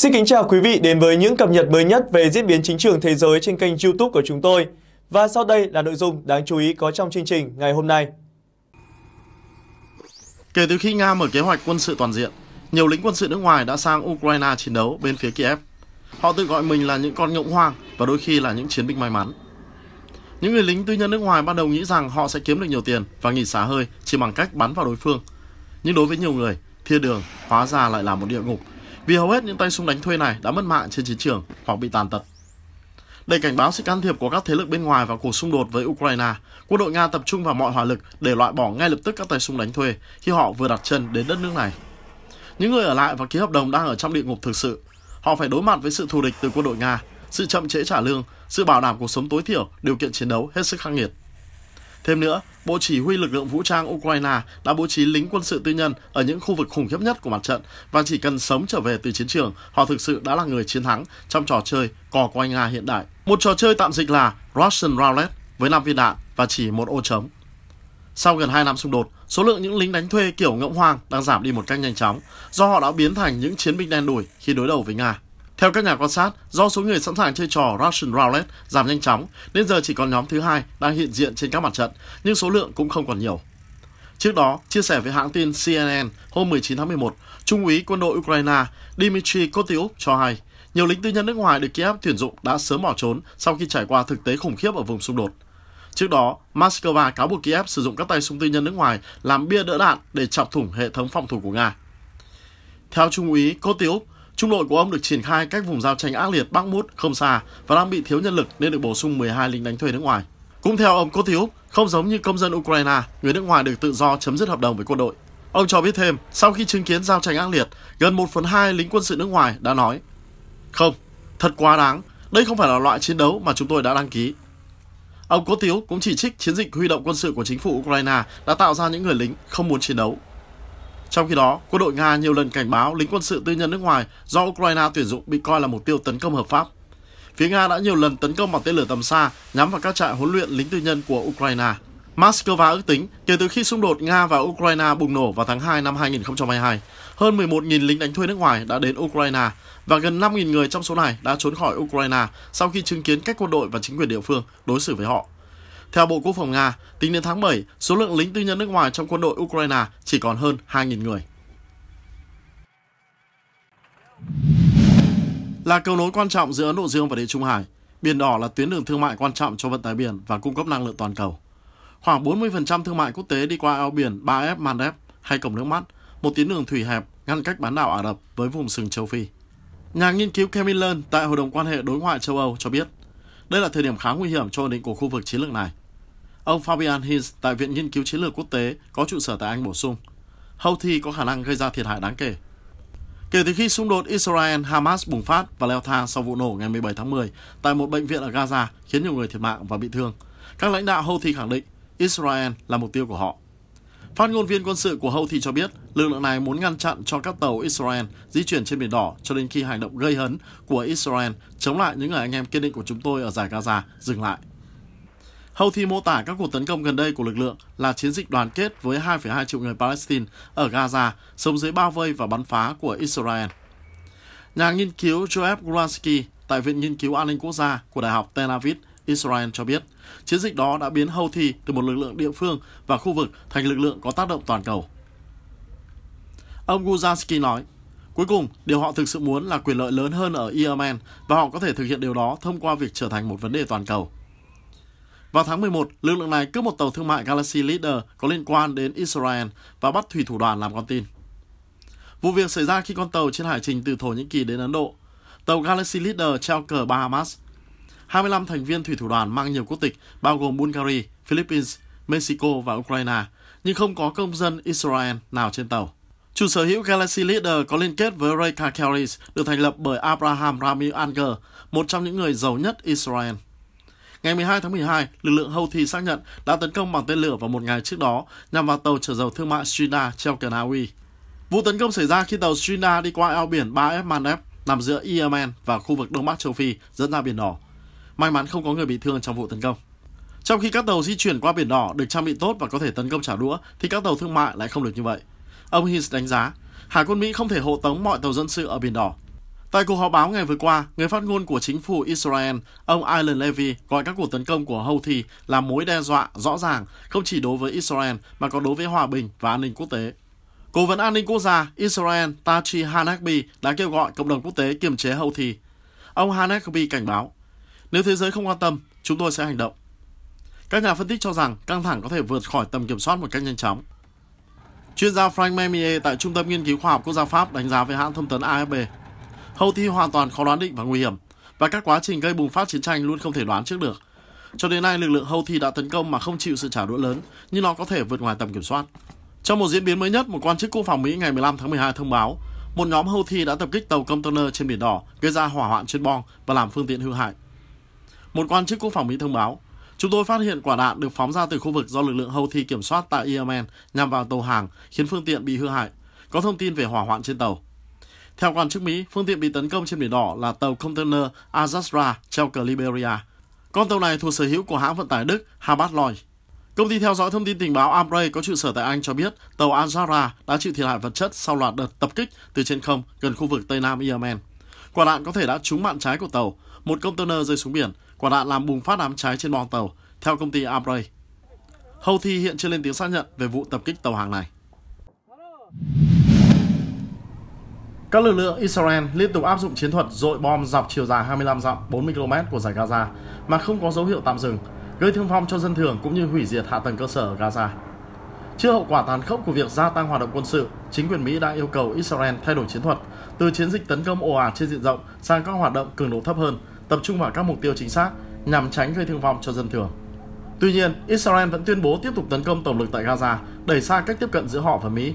Xin kính chào quý vị đến với những cập nhật mới nhất về diễn biến chính trường thế giới trên kênh YouTube của chúng tôi. Và sau đây là nội dung đáng chú ý có trong chương trình ngày hôm nay. Kể từ khi Nga mở kế hoạch quân sự toàn diện, nhiều lính quân sự nước ngoài đã sang Ukraine chiến đấu bên phía Kiev. Họ tự gọi mình là những con ngỗng hoang và đôi khi là những chiến binh may mắn. Những người lính tư nhân nước ngoài ban đầu nghĩ rằng họ sẽ kiếm được nhiều tiền và nghỉ xả hơi chỉ bằng cách bắn vào đối phương. Nhưng đối với nhiều người, thiên đường hóa ra lại là một địa ngục vì hầu hết những tay súng đánh thuê này đã mất mạng trên chiến trường hoặc bị tàn tật. Để cảnh báo sự can thiệp của các thế lực bên ngoài vào cuộc xung đột với Ukraine, quân đội Nga tập trung vào mọi hỏa lực để loại bỏ ngay lập tức các tay súng đánh thuê khi họ vừa đặt chân đến đất nước này. Những người ở lại và ký hợp đồng đang ở trong địa ngục thực sự. Họ phải đối mặt với sự thù địch từ quân đội Nga, sự chậm trễ trả lương, sự bảo đảm cuộc sống tối thiểu, điều kiện chiến đấu hết sức khắc nghiệt. Thêm nữa, Bộ Chỉ huy lực lượng vũ trang Ukraine đã bố trí lính quân sự tư nhân ở những khu vực khủng khiếp nhất của mặt trận và chỉ cần sống trở về từ chiến trường, họ thực sự đã là người chiến thắng trong trò chơi cò quay Nga hiện đại. Một trò chơi tạm dịch là Russian Roulette với 5 viên đạn và chỉ một ô trống. Sau gần 2 năm xung đột, số lượng những lính đánh thuê kiểu ngỗng hoang đang giảm đi một cách nhanh chóng do họ đã biến thành những chiến binh đen đủi khi đối đầu với Nga. Theo các nhà quan sát, do số người sẵn sàng chơi trò Russian Roulette giảm nhanh chóng, nên giờ chỉ còn nhóm thứ hai đang hiện diện trên các mặt trận, nhưng số lượng cũng không còn nhiều. Trước đó, chia sẻ với hãng tin CNN hôm 19 tháng 11, Trung úy quân đội Ukraine Dmitry Kotiuk cho hay, nhiều lính tư nhân nước ngoài được Kiev tuyển dụng đã sớm bỏ trốn sau khi trải qua thực tế khủng khiếp ở vùng xung đột. Trước đó, Moscow cáo buộc Kiev sử dụng các tay súng tư nhân nước ngoài làm bia đỡ đạn để chọc thủng hệ thống phòng thủ của Nga. Theo Trung úy Kotiuk, Trung đội của ông được triển khai cách vùng giao tranh ác liệt Bắc Mút không xa và đang bị thiếu nhân lực nên được bổ sung 12 lính đánh thuê nước ngoài. Cũng theo ông Kotiuk, không giống như công dân Ukraine, người nước ngoài được tự do chấm dứt hợp đồng với quân đội. Ông cho biết thêm, sau khi chứng kiến giao tranh ác liệt, gần 1 phần 2 lính quân sự nước ngoài đã nói Không, thật quá đáng, đây không phải là loại chiến đấu mà chúng tôi đã đăng ký. Ông Cố Tiếu cũng chỉ trích chiến dịch huy động quân sự của chính phủ Ukraine đã tạo ra những người lính không muốn chiến đấu. Trong khi đó, quân đội Nga nhiều lần cảnh báo lính quân sự tư nhân nước ngoài do Ukraine tuyển dụng bị coi là mục tiêu tấn công hợp pháp. Phía Nga đã nhiều lần tấn công bằng tên lửa tầm xa nhắm vào các trại huấn luyện lính tư nhân của Ukraine. Moscow ước tính kể từ khi xung đột Nga và Ukraine bùng nổ vào tháng 2 năm 2022, hơn 11.000 lính đánh thuê nước ngoài đã đến Ukraine và gần 5.000 người trong số này đã trốn khỏi Ukraine sau khi chứng kiến cách quân đội và chính quyền địa phương đối xử với họ. Theo Bộ Quốc phòng Nga, tính đến tháng 7, số lượng lính tư nhân nước ngoài trong quân đội Ukraine chỉ còn hơn 2.000 người. Là cầu nối quan trọng giữa Ấn Độ Dương và Địa Trung Hải, Biển Đỏ là tuyến đường thương mại quan trọng cho vận tải biển và cung cấp năng lượng toàn cầu. Khoảng 40% thương mại quốc tế đi qua eo biển 3F Mandeb hay Cổng nước mắt, một tuyến đường thủy hẹp ngăn cách bán đảo Ả Rập với vùng sừng châu Phi. Nhà nghiên cứu Kevin Lund tại Hội đồng quan hệ đối ngoại châu Âu cho biết, đây là thời điểm khá nguy hiểm cho ổn định của khu vực chiến lược này. Ông Fabian Hinz tại Viện Nghiên cứu Chiến lược Quốc tế có trụ sở tại Anh bổ sung, Houthi có khả năng gây ra thiệt hại đáng kể. Kể từ khi xung đột Israel-Hamas bùng phát và leo thang sau vụ nổ ngày 17 tháng 10 tại một bệnh viện ở Gaza khiến nhiều người thiệt mạng và bị thương, các lãnh đạo Houthi khẳng định Israel là mục tiêu của họ. Phát ngôn viên quân sự của Houthi cho biết lực lượng này muốn ngăn chặn cho các tàu Israel di chuyển trên Biển Đỏ cho đến khi hành động gây hấn của Israel chống lại những người anh em kiên định của chúng tôi ở giải Gaza dừng lại. Houthi mô tả các cuộc tấn công gần đây của lực lượng là chiến dịch đoàn kết với 2,2 triệu người Palestine ở Gaza sống dưới bao vây và bắn phá của Israel. Nhà nghiên cứu Joab Guransky tại Viện Nghiên cứu An ninh Quốc gia của Đại học Tel Aviv, Israel cho biết, chiến dịch đó đã biến Houthi từ một lực lượng địa phương và khu vực thành lực lượng có tác động toàn cầu. Ông Guransky nói, Cuối cùng, điều họ thực sự muốn là quyền lợi lớn hơn ở Yemen và họ có thể thực hiện điều đó thông qua việc trở thành một vấn đề toàn cầu. Vào tháng 11, lực lượng này cướp một tàu thương mại Galaxy Leader có liên quan đến Israel và bắt thủy thủ đoàn làm con tin. Vụ việc xảy ra khi con tàu trên hải trình từ Thổ Nhĩ Kỳ đến Ấn Độ. Tàu Galaxy Leader treo cờ Bahamas. 25 thành viên thủy thủ đoàn mang nhiều quốc tịch, bao gồm Bulgaria, Philippines, Mexico và Ukraine, nhưng không có công dân Israel nào trên tàu. Chủ sở hữu Galaxy Leader có liên kết với Ray Carries, được thành lập bởi Abraham Rami Anger, một trong những người giàu nhất Israel. Ngày 12 tháng 12, lực lượng Houthi xác nhận đã tấn công bằng tên lửa vào một ngày trước đó nhằm vào tàu chở dầu thương mại Srina treo cờ Na Uy. Vụ tấn công xảy ra khi tàu Srina đi qua eo biển 3F Maneb nằm giữa Yemen và khu vực Đông Bắc châu Phi dẫn ra Biển Đỏ. May mắn không có người bị thương trong vụ tấn công. Trong khi các tàu di chuyển qua Biển Đỏ được trang bị tốt và có thể tấn công trả đũa, thì các tàu thương mại lại không được như vậy. Ông Hins đánh giá, Hải quân Mỹ không thể hộ tống mọi tàu dân sự ở Biển Đỏ, Tại cuộc họp báo ngày vừa qua, người phát ngôn của chính phủ Israel, ông Alan Levy gọi các cuộc tấn công của Houthi là mối đe dọa rõ ràng không chỉ đối với Israel mà còn đối với hòa bình và an ninh quốc tế. Cố vấn an ninh quốc gia Israel Tachi Hanakbi đã kêu gọi cộng đồng quốc tế kiềm chế Houthi. Ông Hanakbi cảnh báo, nếu thế giới không quan tâm, chúng tôi sẽ hành động. Các nhà phân tích cho rằng căng thẳng có thể vượt khỏi tầm kiểm soát một cách nhanh chóng. Chuyên gia Frank Memier tại Trung tâm Nghiên cứu Khoa học Quốc gia Pháp đánh giá với hãng thông tấn AFP hậu thi hoàn toàn khó đoán định và nguy hiểm, và các quá trình gây bùng phát chiến tranh luôn không thể đoán trước được. Cho đến nay, lực lượng hậu thi đã tấn công mà không chịu sự trả đũa lớn, nhưng nó có thể vượt ngoài tầm kiểm soát. Trong một diễn biến mới nhất, một quan chức quốc phòng Mỹ ngày 15 tháng 12 thông báo, một nhóm Houthi đã tập kích tàu container trên biển đỏ, gây ra hỏa hoạn trên bong và làm phương tiện hư hại. Một quan chức quốc phòng Mỹ thông báo, chúng tôi phát hiện quả đạn được phóng ra từ khu vực do lực lượng Houthi kiểm soát tại Yemen nhằm vào tàu hàng, khiến phương tiện bị hư hại. Có thông tin về hỏa hoạn trên tàu. Theo quan chức Mỹ, phương tiện bị tấn công trên Biển Đỏ là tàu container Azazra treo cờ Liberia. Con tàu này thuộc sở hữu của hãng vận tải Đức Hapag Lloyd. Công ty theo dõi thông tin tình báo Amray có trụ sở tại Anh cho biết tàu Azara đã chịu thiệt hại vật chất sau loạt đợt tập kích từ trên không gần khu vực Tây Nam Yemen. Quả đạn có thể đã trúng mạn trái của tàu, một container rơi xuống biển, quả đạn làm bùng phát đám cháy trên boong tàu, theo công ty Amray. Houthi hiện chưa lên tiếng xác nhận về vụ tập kích tàu hàng này. Các lực lượng Israel liên tục áp dụng chiến thuật dội bom dọc chiều dài 25 dặm 40 km của giải Gaza mà không có dấu hiệu tạm dừng, gây thương vong cho dân thường cũng như hủy diệt hạ tầng cơ sở ở Gaza. Trước hậu quả tàn khốc của việc gia tăng hoạt động quân sự, chính quyền Mỹ đã yêu cầu Israel thay đổi chiến thuật từ chiến dịch tấn công ồ ạt trên diện rộng sang các hoạt động cường độ thấp hơn, tập trung vào các mục tiêu chính xác nhằm tránh gây thương vong cho dân thường. Tuy nhiên, Israel vẫn tuyên bố tiếp tục tấn công tổng lực tại Gaza, đẩy xa cách tiếp cận giữa họ và Mỹ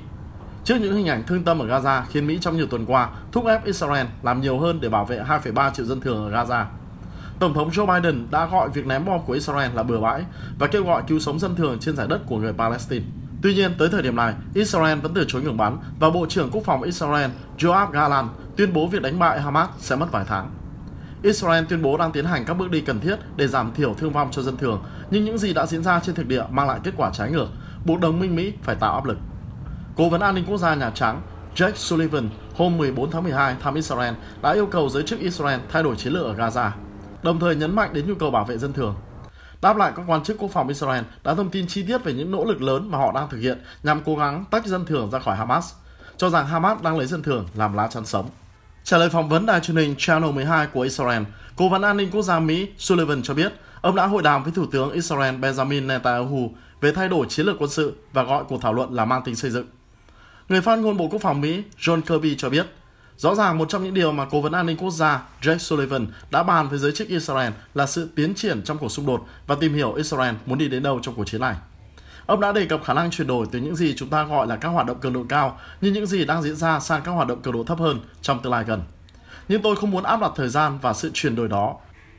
Trước những hình ảnh thương tâm ở Gaza khiến Mỹ trong nhiều tuần qua thúc ép Israel làm nhiều hơn để bảo vệ 2,3 triệu dân thường ở Gaza. Tổng thống Joe Biden đã gọi việc ném bom của Israel là bừa bãi và kêu gọi cứu sống dân thường trên giải đất của người Palestine. Tuy nhiên, tới thời điểm này, Israel vẫn từ chối ngừng bắn và Bộ trưởng Quốc phòng Israel Joab Galan tuyên bố việc đánh bại Hamas sẽ mất vài tháng. Israel tuyên bố đang tiến hành các bước đi cần thiết để giảm thiểu thương vong cho dân thường, nhưng những gì đã diễn ra trên thực địa mang lại kết quả trái ngược, buộc đồng minh Mỹ phải tạo áp lực. Cố vấn an ninh quốc gia Nhà Trắng Jake Sullivan hôm 14 tháng 12 thăm Israel đã yêu cầu giới chức Israel thay đổi chiến lược ở Gaza, đồng thời nhấn mạnh đến nhu cầu bảo vệ dân thường. Đáp lại, các quan chức quốc phòng Israel đã thông tin chi tiết về những nỗ lực lớn mà họ đang thực hiện nhằm cố gắng tách dân thường ra khỏi Hamas, cho rằng Hamas đang lấy dân thường làm lá chắn sống. Trả lời phỏng vấn đài truyền hình Channel 12 của Israel, Cố vấn an ninh quốc gia Mỹ Sullivan cho biết ông đã hội đàm với Thủ tướng Israel Benjamin Netanyahu về thay đổi chiến lược quân sự và gọi cuộc thảo luận là mang tính xây dựng. Người phát ngôn Bộ Quốc phòng Mỹ John Kirby cho biết, rõ ràng một trong những điều mà Cố vấn An ninh Quốc gia Jake Sullivan đã bàn với giới chức Israel là sự tiến triển trong cuộc xung đột và tìm hiểu Israel muốn đi đến đâu trong cuộc chiến này. Ông đã đề cập khả năng chuyển đổi từ những gì chúng ta gọi là các hoạt động cường độ cao như những gì đang diễn ra sang các hoạt động cường độ thấp hơn trong tương lai gần. Nhưng tôi không muốn áp đặt thời gian và sự chuyển đổi đó.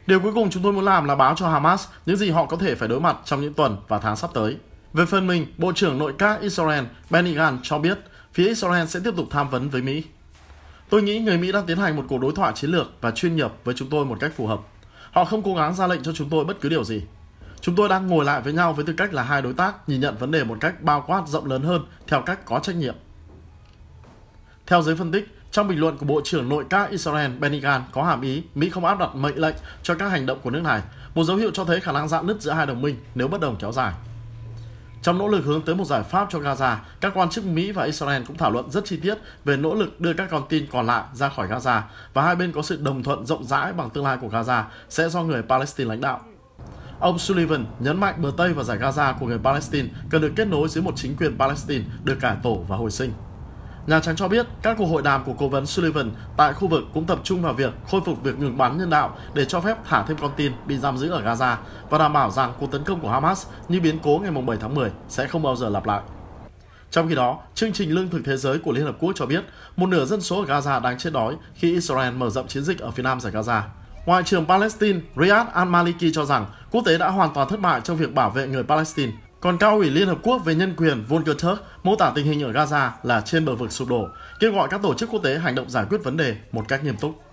Điều cuối cùng chúng tôi muốn làm là báo cho Hamas những gì họ có thể phải đối mặt trong những tuần và tháng sắp tới. Về phần mình, Bộ trưởng Nội các Israel Benny Gantz cho biết phía Israel sẽ tiếp tục tham vấn với Mỹ. Tôi nghĩ người Mỹ đang tiến hành một cuộc đối thoại chiến lược và chuyên nghiệp với chúng tôi một cách phù hợp. Họ không cố gắng ra lệnh cho chúng tôi bất cứ điều gì. Chúng tôi đang ngồi lại với nhau với tư cách là hai đối tác nhìn nhận vấn đề một cách bao quát rộng lớn hơn theo cách có trách nhiệm. Theo giới phân tích, trong bình luận của Bộ trưởng Nội các Israel Benny Gantz có hàm ý Mỹ không áp đặt mệnh lệnh cho các hành động của nước này, một dấu hiệu cho thấy khả năng dạn nứt giữa hai đồng minh nếu bất đồng kéo dài. Trong nỗ lực hướng tới một giải pháp cho Gaza, các quan chức Mỹ và Israel cũng thảo luận rất chi tiết về nỗ lực đưa các con tin còn lại ra khỏi Gaza và hai bên có sự đồng thuận rộng rãi bằng tương lai của Gaza sẽ do người Palestine lãnh đạo. Ông Sullivan nhấn mạnh bờ Tây và giải Gaza của người Palestine cần được kết nối dưới một chính quyền Palestine được cải tổ và hồi sinh. Nhà Trắng cho biết các cuộc hội đàm của cố vấn Sullivan tại khu vực cũng tập trung vào việc khôi phục việc ngừng bắn nhân đạo để cho phép thả thêm con tin bị giam giữ ở Gaza và đảm bảo rằng cuộc tấn công của Hamas như biến cố ngày 7 tháng 10 sẽ không bao giờ lặp lại. Trong khi đó, chương trình lương thực thế giới của Liên Hợp Quốc cho biết một nửa dân số ở Gaza đang chết đói khi Israel mở rộng chiến dịch ở phía nam giải Gaza. Ngoại trưởng Palestine Riyad al-Maliki cho rằng quốc tế đã hoàn toàn thất bại trong việc bảo vệ người Palestine – còn cao ủy Liên Hợp Quốc về nhân quyền Volker Turk mô tả tình hình ở Gaza là trên bờ vực sụp đổ, kêu gọi các tổ chức quốc tế hành động giải quyết vấn đề một cách nghiêm túc.